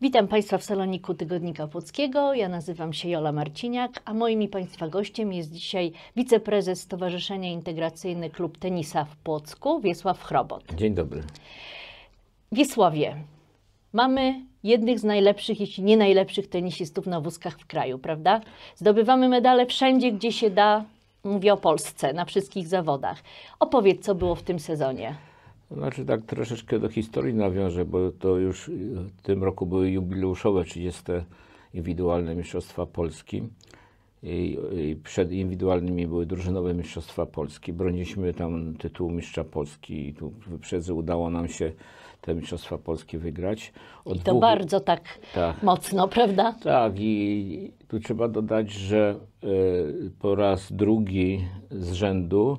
Witam Państwa w saloniku Tygodnika Płockiego. Ja nazywam się Jola Marciniak, a moim i Państwa gościem jest dzisiaj wiceprezes Stowarzyszenia Integracyjny Klub Tenisa w Płocku, Wiesław Chrobot. Dzień dobry. Wiesławie, mamy jednych z najlepszych, jeśli nie najlepszych tenisistów na wózkach w kraju, prawda? Zdobywamy medale wszędzie, gdzie się da. Mówię o Polsce, na wszystkich zawodach. Opowiedz, co było w tym sezonie. Znaczy tak troszeczkę do historii nawiążę, bo to już y, w tym roku były jubileuszowe 30. indywidualne mistrzostwa Polski. Y, I, przed indywidualnymi były drużynowe mistrzostwa Polski. Broniliśmy tam tytuł mistrza Polski i tu wyprzedzę udało nam się te mistrzostwa Polski wygrać. Od I to dwóch... bardzo tak, tak, mocno, prawda? Tak i tu trzeba dodać, że y, po raz drugi z rzędu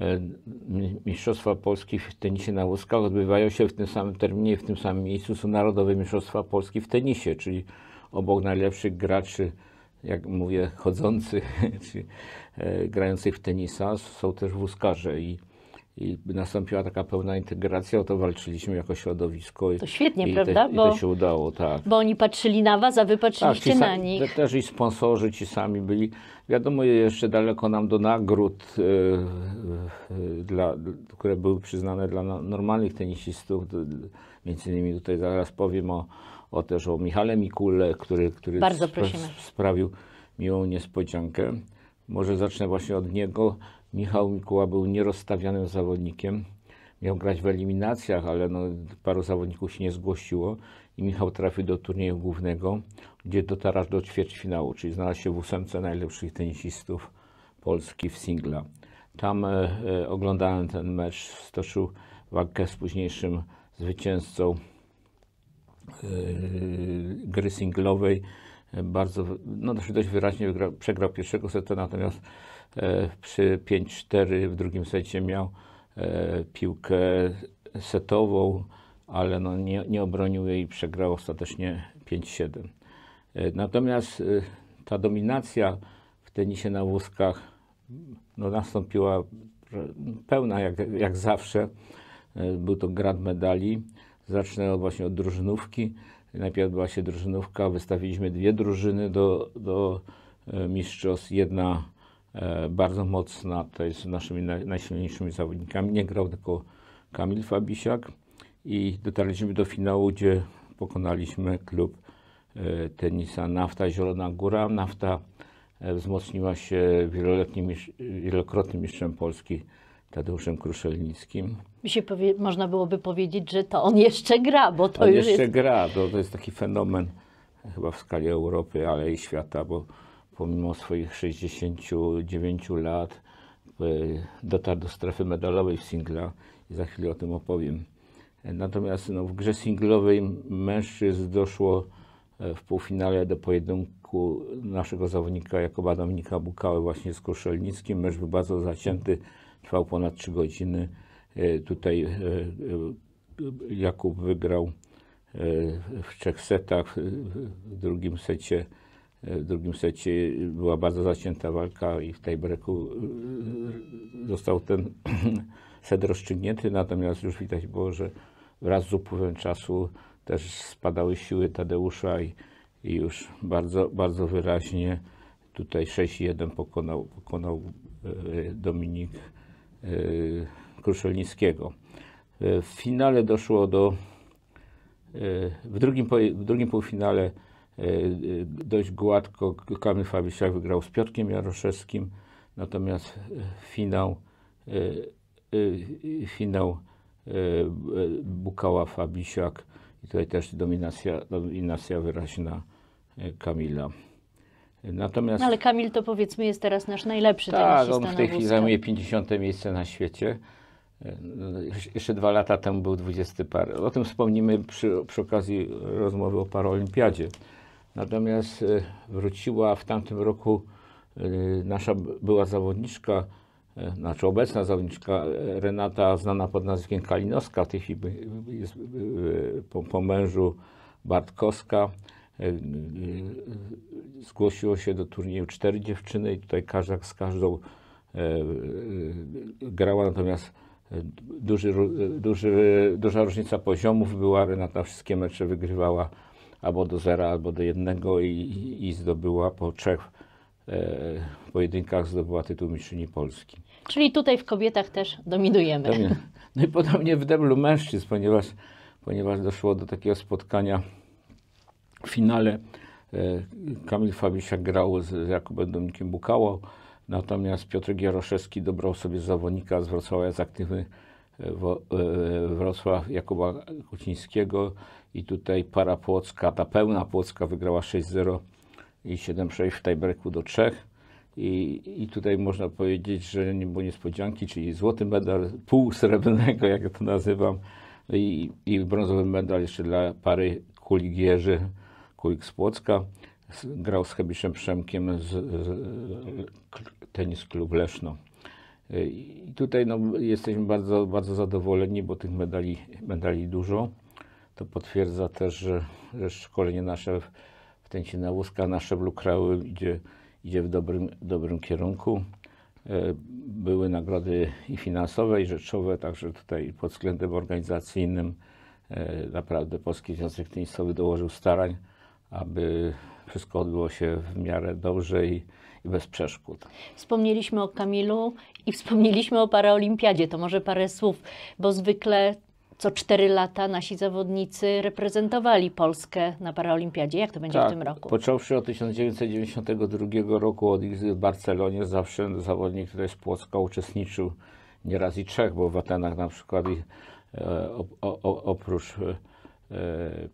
E, mistrzostwa Polski w tenisie na łoskach odbywają się w tym samym terminie, w tym samym miejscu są Narodowe Mistrzostwa Polski w tenisie, czyli obok najlepszych graczy, jak mówię, chodzących, czy e, grających w tenisa są też wózkarze i i nastąpiła taka pełna integracja, o to walczyliśmy jako środowisko. I, to świetnie, i prawda? Te, bo, I to się udało, tak. Bo oni patrzyli na was, a wy patrzyliście tak, na nich. Te, też i sponsorzy ci sami byli. Wiadomo, jeszcze daleko nam do nagród, yy, yy, dla, które były przyznane dla no- normalnych tenisistów. Między innymi tutaj zaraz powiem o, o też o Michale Mikule, który, który spra sprawił miłą niespodziankę. Może zacznę właśnie od niego Michał Mikuła był nierozstawianym zawodnikiem. Miał grać w eliminacjach, ale no, paru zawodników się nie zgłosiło i Michał trafił do turnieju głównego, gdzie dotarł do ćwierćfinału, czyli znalazł się w ósemce najlepszych tenisistów Polski w singla. Tam e, e oglądałem ten mecz, stoczył walkę z późniejszym zwycięzcą e, gry singlowej. E, bardzo, no dość wyraźnie wygrał, przegrał pierwszego seta, natomiast E, przy 5-4 w drugim secie miał e, piłkę setową, ale no nie, nie obronił jej i przegrał ostatecznie 5-7. E, natomiast ta dominacja w tenisie na wózkach no nastąpiła pełna jak, jak zawsze. Był to grad medali. Zacznę właśnie od drużynówki. Najpierw była się drużynówka, wystawiliśmy dwie drużyny do, do mistrzostw. Jedna E, bardzo mocna, to jest naszymi najsilniejszymi zawodnikami. Nie grał tylko Kamil Fabisiak i dotarliśmy do finału, gdzie pokonaliśmy klub e, tenisa Nafta Zielona Góra. Nafta e, wzmocniła się wieloletnim, wielokrotnym mistrzem Polski Tadeuszem Kruszelnickim. Się powie, można byłoby powiedzieć, że to on jeszcze gra, bo to on już jeszcze jest... gra, to, to jest taki fenomen chyba w skali Europy, ale i świata, bo pomimo swoich 69 lat e, dotarł do strefy medalowej w singla i za chwilę o tym opowiem. Natomiast no, w grze singlowej mężczyzn doszło e, w półfinale do pojedynku naszego zawodnika Jakoba Dominika Bukały właśnie z Koszelnickim. Mecz był bardzo zacięty, trwał ponad 3 godziny. E, tutaj Jakub wygrał w trzech setach, w drugim secie w drugim secie była bardzo zacięta walka i w tiebreaku y, został ten set rozstrzygnięty, natomiast już widać było, że wraz z upływem czasu też spadały siły Tadeusza i, i już bardzo, bardzo wyraźnie tutaj 6-1 pokonał, pokonał y, Dominik y, Kruszelnickiego. W finale doszło do w drugim, w drugim półfinale E, e, dość gładko. Kamil Fabisiak wygrał z Piotkiem Jaroszewskim, natomiast e, finał, finał Bukała Fabisiak i tutaj też dominacja, dominacja wyraźna Kamila. Natomiast, no ale Kamil to powiedzmy jest teraz nasz najlepszy tenisista. Tak, on w tej chwili zajmuje 50. miejsce na świecie. No, jeszcze dwa lata temu był 20 par. O tym wspomnimy przy, przy okazji rozmowy o Paraolimpiadzie. Natomiast y, wróciła w tamtym roku y, nasza była zawodniczka, y, znaczy obecna zawodniczka Renata, znana pod nazwiskiem Kalinowska, w tej chwili jest po, po mężu Bartkowska. Zgłosiło się do turnieju cztery dziewczyny i tutaj każda z każdą grała, natomiast duży, duży, duża różnica poziomów była, Renata wszystkie mecze wygrywała albo do zera, albo do jednego i, i zdobyła po trzech e, pojedynkach zdobyła tytuł mistrzyni Polski. Czyli tutaj w kobietach też dominujemy. Domin no i podobnie w deblu mężczyzn, ponieważ, ponieważ doszło do takiego spotkania w finale. E, Kamil Fabisiak grał z Jakubem Dominikiem Bukałą, natomiast Piotr Gieroszewski dobrał sobie zawodnika z Wrocławia z aktywy. E, Wrocław Jakuba Kucińskiego i tutaj para Płocka, ta pełna Płocka wygrała 6-0 i 7-6 w tiebreaku do 3. I, I tutaj można powiedzieć, że nie było niespodzianki, czyli złoty medal półsrebrnego, jak ja to nazywam, i, i brązowy medal jeszcze dla pary kuligierzy, kulik z Płocka. Grał z Hebiszem Przemkiem z, z tenis klub Leszno. E, I tutaj no, jesteśmy bardzo, bardzo zadowoleni, bo tych medali, medali dużo. To potwierdza też, że, że szkolenie nasze w, w Tęcina Łuska, na szczeblu krajowym idzie, idzie w dobrym, dobrym kierunku. E, były nagrody i finansowe, i rzeczowe, także tutaj pod względem organizacyjnym e, naprawdę Polski Związek Tenisowy dołożył starań, aby wszystko odbyło się w miarę dobrze i, i bez przeszkód. Wspomnieliśmy o Kamilu i wspomnieliśmy o paraolimpiadzie. To może parę słów, bo zwykle co cztery lata nasi zawodnicy reprezentowali Polskę na Paraolimpiadzie. Jak to będzie tak, w tym roku? Począwszy od 1992 roku od ich w Barcelonie, zawsze zawodnik, który jest Płocka, uczestniczył nieraz i trzech, bo w Atenach na przykład i, e, o, o, oprócz e,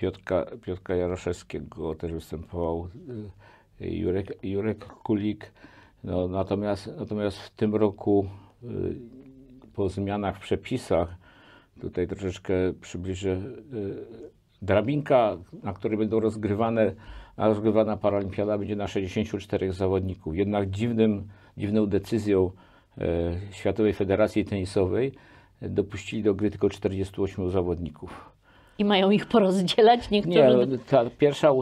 Piotka, Piotka Jaroszewskiego też występował e, Jurek, Jurek Kulik. No, natomiast, natomiast w tym roku y, po zmianach w przepisach, tutaj troszeczkę przybliżę, y, drabinka, na której będą rozgrywane rozgrywana paralimpiada będzie na 64 zawodników. Jednak dziwnym, dziwną decyzją y, Światowej Federacji Tenisowej dopuścili do gry tylko 48 zawodników. I mają ich porozdzielać niektórzy? Nie, ta pierwsza,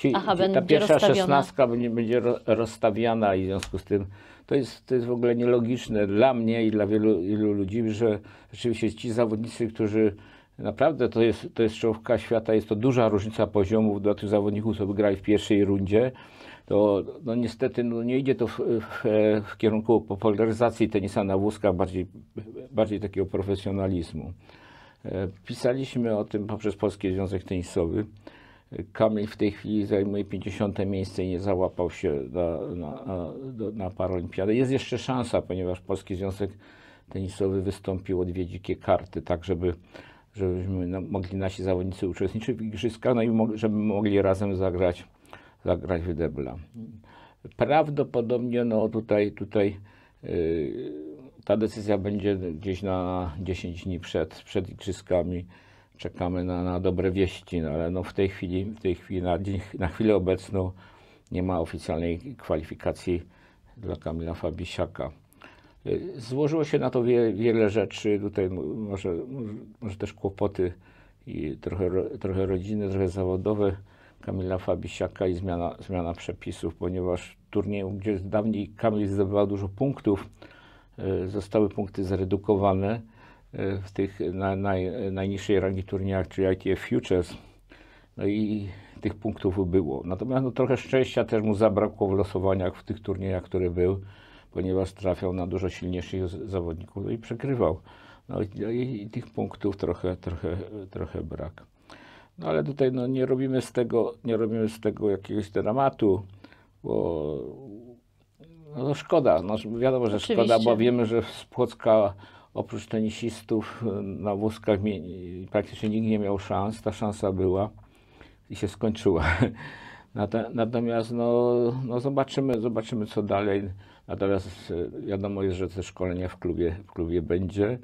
Ci, Aha, ci, ta pierwsza szesnastka będzie, będzie rozstawiana i w związku z tym to jest, to jest w ogóle nielogiczne dla mnie i dla wielu, wielu ludzi, że rzeczywiście ci zawodnicy, którzy naprawdę to jest, to jest czołówka świata, jest to duża różnica poziomów dla tych zawodników, co wygrali w pierwszej rundzie, to no niestety no nie idzie to w, w, w kierunku popularyzacji tenisa na wózkach, bardziej, bardziej takiego profesjonalizmu. E, pisaliśmy o tym poprzez Polski Związek Tenisowy. Kamil w tej chwili zajmuje 50. miejsce i nie załapał się na, na, na, na Paralimpiadę. Jest jeszcze szansa, ponieważ Polski Związek Tenisowy wystąpił o dwie dzikie karty, tak żeby żebyśmy mogli nasi zawodnicy uczestniczyć w igrzyskach, no i mo żeby mogli razem zagrać, zagrać w debla. Prawdopodobnie no tutaj, tutaj yy, ta decyzja będzie gdzieś na 10 dni przed, przed igrzyskami czekamy na, na dobre wieści, no ale no w tej chwili, w tej chwili na, dzień, na chwilę obecną nie ma oficjalnej kwalifikacji dla Kamila Fabisiaka. Y, złożyło się na to wie, wiele rzeczy, tutaj może, może też kłopoty i trochę, trochę rodziny, trochę zawodowe Kamila Fabisiaka i zmiana, zmiana przepisów, ponieważ w turnieju, gdzie dawniej Kamil zdobywał dużo punktów, y, zostały punkty zredukowane w tych na, naj, najniższej rangi turniejach, czyli ITF Futures. No i tych punktów było. Natomiast no, trochę szczęścia też mu zabrakło w losowaniach w tych turniejach, które był, ponieważ trafiał na dużo silniejszych zawodników no i przegrywał. No i, i, tych punktów trochę, trochę, trochę brak. No ale tutaj no, nie, robimy z tego, nie robimy z tego jakiegoś dramatu, bo no, szkoda. No, wiadomo, że Oczywiście. szkoda, bo wiemy, że z Płocka oprócz tenisistów na wózkach praktycznie nikt nie miał szans, ta szansa była i się skończyła. Natomiast no, no zobaczymy, zobaczymy co dalej. Natomiast e, wiadomo jest, że te szkolenie w klubie, w klubie będzie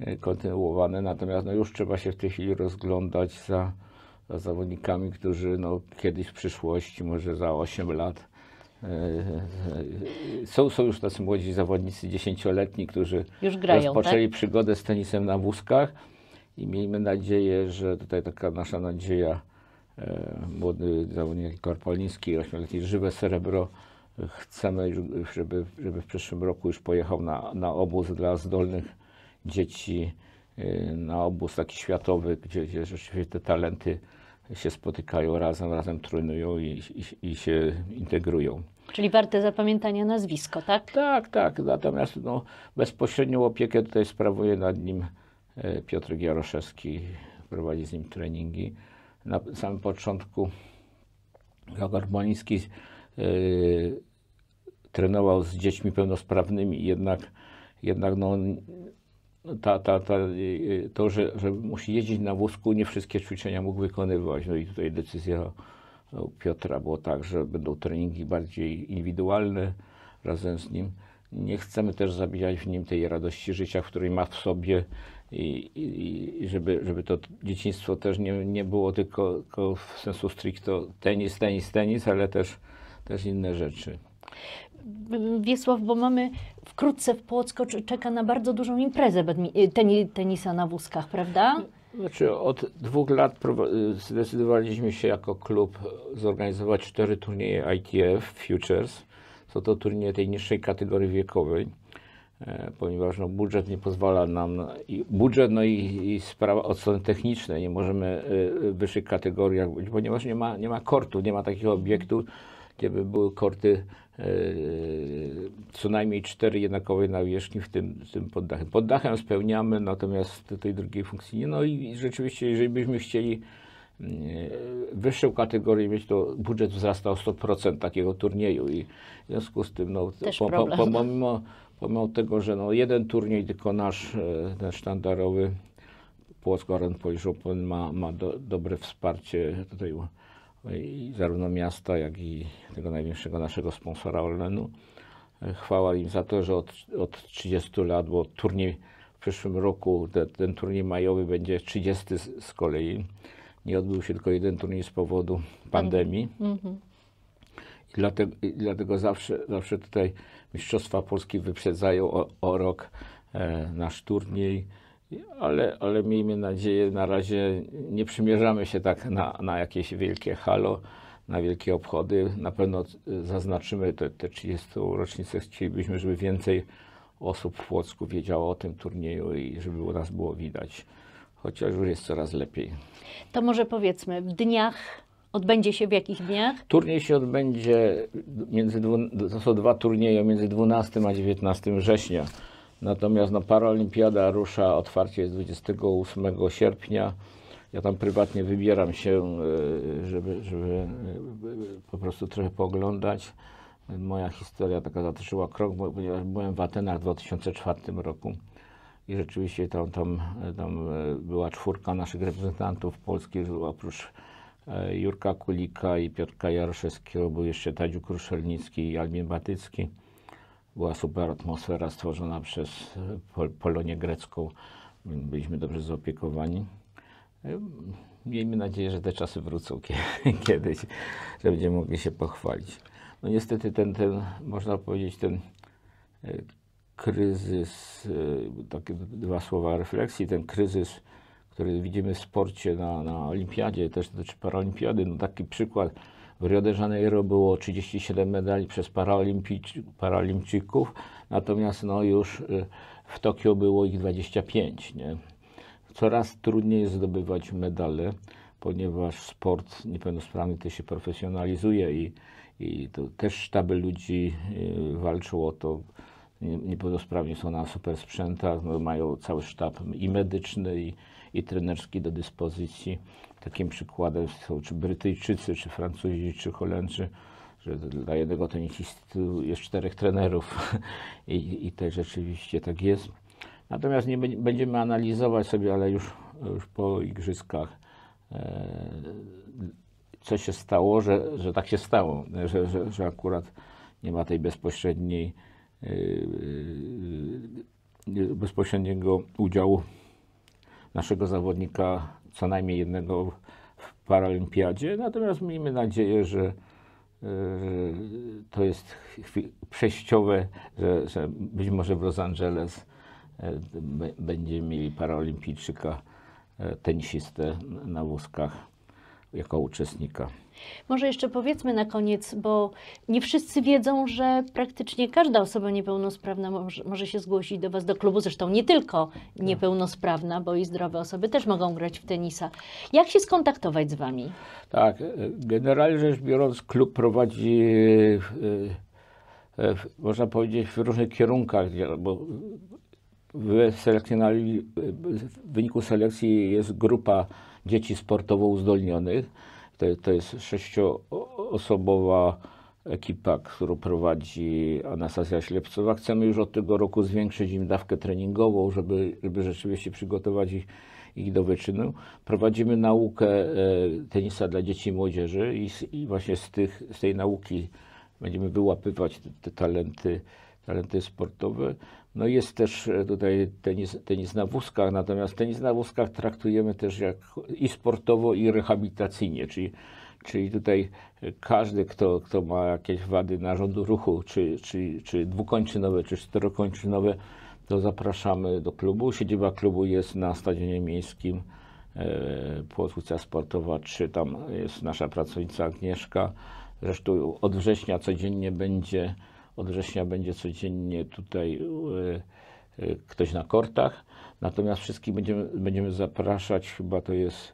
e, kontynuowane, natomiast no już trzeba się w tej chwili rozglądać za, za zawodnikami, którzy no, kiedyś w przyszłości, może za 8 lat, E, e, e, są, są już tacy młodzi zawodnicy dziesięcioletni, którzy już grają, rozpoczęli tak? przygodę z tenisem na wózkach i miejmy nadzieję, że tutaj taka nasza nadzieja, młody zawodnik Korpoliński, ośmioletni, żywe srebro, chcemy, żeby, żeby w przyszłym roku już pojechał na, na obóz dla zdolnych dzieci, na obóz taki światowy, gdzie, gdzie rzeczywiście te talenty się spotykają razem, razem trójnują i, i, i, się integrują. Czyli warte zapamiętania nazwisko, tak? Tak, tak. Natomiast no, bezpośrednią opiekę tutaj sprawuje nad nim e, Piotr Jaroszewski, prowadzi z nim treningi. Na samym początku Logar yy, e, trenował z dziećmi pełnosprawnymi, jednak, jednak no, ta, ta, ta, to, że, że musi jeździć na wózku, nie wszystkie ćwiczenia mógł wykonywać. No i tutaj decyzja no, Piotra była tak, że będą treningi bardziej indywidualne razem z nim. Nie chcemy też zabijać w nim tej radości życia, w której ma w sobie i, i, i żeby, żeby to dzieciństwo też nie, nie było tylko, tylko w sensu stricto tenis, tenis, tenis, ale też, też inne rzeczy. Wiesław, bo mamy wkrótce w Płocku czeka na bardzo dużą imprezę y, tenisa na wózkach, prawda? Znaczy, od dwóch lat y, zdecydowaliśmy się jako klub zorganizować cztery turnieje ITF Futures. Są to turnieje tej niższej kategorii wiekowej, e, ponieważ no, budżet nie pozwala nam, i budżet no i, i sprawa od strony technicznej, nie możemy w y, wyższych kategoriach być, ponieważ nie ma, nie ma kortu, nie ma takiego obiektu, gdzie były korty e, co najmniej cztery jednakowe nawierzchni w tym, tym poddachem. Poddachem spełniamy, natomiast tej drugiej funkcji nie. No i rzeczywiście, jeżeli byśmy chcieli e, wyższą kategorię mieć, to budżet wzrasta o 100% takiego turnieju i w związku z tym, no, po, po, pomimo, pomimo tego, że no, jeden turniej tylko nasz, e, ten sztandarowy Płock Orange Polish Open ma, ma do, dobre wsparcie tutaj no i zarówno miasta, jak i tego największego naszego sponsora Orlenu. E, chwała im za to, że od, od 30 lat, bo turniej w przyszłym roku, te, ten turniej majowy będzie 30 z, z, kolei. Nie odbył się tylko jeden turniej z powodu pandemii. Mm -hmm. I dlatego, i dlatego zawsze, zawsze tutaj Mistrzostwa Polski wyprzedzają o, o rok e, nasz turniej ale, ale miejmy nadzieję, na razie nie przymierzamy się tak na, na jakieś wielkie halo, na wielkie obchody. Na pewno e, zaznaczymy te, te 30 rocznicę. Chcielibyśmy, żeby więcej osób w Płocku wiedziało o tym turnieju i żeby u nas było widać, chociaż już jest coraz lepiej. To może powiedzmy, w dniach Odbędzie się w jakich dniach? Turniej się odbędzie, między, to są dwa turnieje, między 12 a 19 września. Natomiast no, Paralimpiada rusza, otwarcie jest 28 sierpnia. Ja tam prywatnie wybieram się, e, żeby, żeby e, po prostu trochę pooglądać. Moja historia taka zatoczyła krok, ponieważ byłem w Atenach w 2004 roku i rzeczywiście tam, tam, tam e, była czwórka naszych reprezentantów polskich, oprócz Jurka Kulika i Piotrka Jaroszewskiego, był jeszcze Tadziu Kruszelnicki i Albin Batycki była super atmosfera stworzona przez e, Pol Polonię grecką. Byliśmy dobrze zaopiekowani. E, miejmy nadzieję, że te czasy wrócą kiedyś, że będziemy mogli się pochwalić. No niestety ten, ten można powiedzieć, ten e, kryzys, takie dwa słowa refleksji, ten kryzys, który widzimy w sporcie na, na olimpiadzie, też dotyczy paraolimpiady, no taki przykład, w Rio de Janeiro było 37 medali przez paralimpijczyków, natomiast no już y, w Tokio było ich 25. Nie? Coraz trudniej jest zdobywać medale, ponieważ sport niepełnosprawny też się profesjonalizuje i, i to też sztaby ludzi y, walczą o to. Niepełnosprawni są na super sprzętach, no mają cały sztab i medyczny, i, i trenerski do dyspozycji. Takim przykładem są czy Brytyjczycy, czy Francuzi, czy Holendrzy, że dla jednego tenisisty jest czterech trenerów i, i to rzeczywiście tak jest. Natomiast nie będziemy analizować sobie, ale już, już po igrzyskach, e, co się stało, że, że tak się stało, że, że, że akurat nie ma tej bezpośredniej e, e, bezpośredniego udziału naszego zawodnika, co najmniej jednego w Paralimpiadzie. Natomiast miejmy nadzieję, że e, to jest przejściowe, że, że być może w Los Angeles e, będziemy mieli paraolimpijczyka, e, tenisistę na wózkach jako uczestnika. Może jeszcze powiedzmy na koniec, bo nie wszyscy wiedzą, że praktycznie każda osoba niepełnosprawna może, się zgłosić do Was do klubu. Zresztą nie tylko niepełnosprawna, bo i zdrowe osoby też mogą grać w tenisa. Jak się skontaktować z Wami? Tak, e, generalnie rzecz biorąc, klub prowadzi. E, e, można powiedzieć w różnych kierunkach, bo w, w wyniku selekcji jest grupa dzieci sportowo uzdolnionych. To, to jest sześcioosobowa ekipa, którą prowadzi Anastazja Ślepcowa. Chcemy już od tego roku zwiększyć im dawkę treningową, żeby, żeby rzeczywiście przygotować ich, ich do wyczynu. Prowadzimy naukę e, tenisa dla dzieci i młodzieży i, i właśnie z, tych, z tej nauki będziemy wyłapywać te, te talenty talenty sportowe. No jest też e, tutaj tenis, tenis na wózkach, natomiast tenis na wózkach traktujemy też jak i sportowo, i rehabilitacyjnie, czyli, czyli tutaj każdy, kto, kto ma jakieś wady narządu ruchu, czy, czy, czy dwukończynowe, czy czterokończynowe, to zapraszamy do klubu. Siedziba klubu jest na stadionie miejskim e, Płotwica Sportowa 3, tam jest nasza pracownica Agnieszka. Zresztą od września codziennie będzie od września będzie codziennie tutaj e, e, ktoś na kortach. Natomiast wszystkich będziemy, będziemy zapraszać, chyba to jest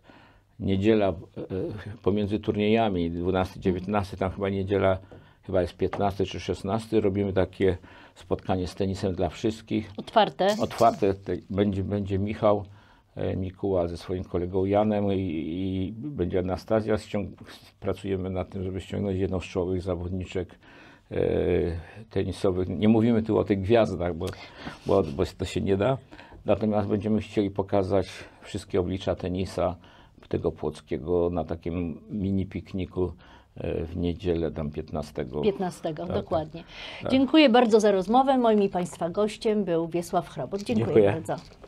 niedziela e, pomiędzy turniejami 12-19, tam chyba niedziela chyba jest 15 czy 16, robimy takie spotkanie z tenisem dla wszystkich. Otwarte. Otwarte. Będzie, będzie Michał Mikuła ze swoim kolegą Janem i, i będzie Anastazja. Ściąg pracujemy nad tym, żeby ściągnąć jedną z czołowych zawodniczek E, tenisowych. Nie mówimy tu o tych gwiazdach, bo, bo, bo to się nie da. Natomiast będziemy chcieli pokazać wszystkie oblicza tenisa tego Płockiego na takim mini pikniku e, w niedzielę, tam 15. 15, tak, tak, dokładnie. Tak. Dziękuję bardzo za rozmowę. Moim i Państwa gościem był Wiesław Chrobot. Dziękuję, Dziękuję. bardzo.